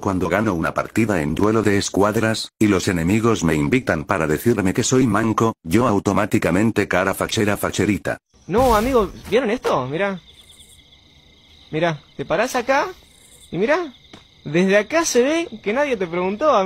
cuando gano una partida en duelo de escuadras, y los enemigos me invitan para decirme que soy manco, yo automáticamente cara fachera facherita. No, amigo, ¿vieron esto? Mira. Mira, te paras acá, y mira, desde acá se ve que nadie te preguntó.